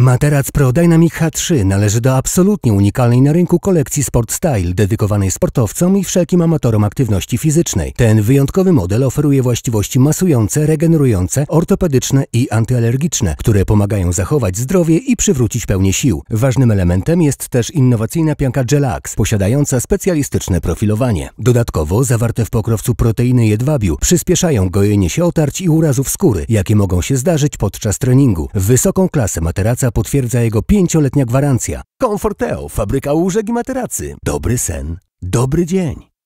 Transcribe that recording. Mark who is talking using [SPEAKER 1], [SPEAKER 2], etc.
[SPEAKER 1] Materac Pro Dynamic H3 należy do absolutnie unikalnej na rynku kolekcji Sport Style, dedykowanej sportowcom i wszelkim amatorom aktywności fizycznej. Ten wyjątkowy model oferuje właściwości masujące, regenerujące, ortopedyczne i antyalergiczne, które pomagają zachować zdrowie i przywrócić pełnię sił. Ważnym elementem jest też innowacyjna pianka Gelax, posiadająca specjalistyczne profilowanie. Dodatkowo zawarte w pokrowcu proteiny jedwabiu przyspieszają gojenie się otarć i urazów skóry, jakie mogą się zdarzyć podczas treningu. Wysoką klasę materaca potwierdza jego pięcioletnia gwarancja.
[SPEAKER 2] Comforteo, fabryka łóżek i materacy. Dobry
[SPEAKER 3] sen,
[SPEAKER 4] dobry dzień.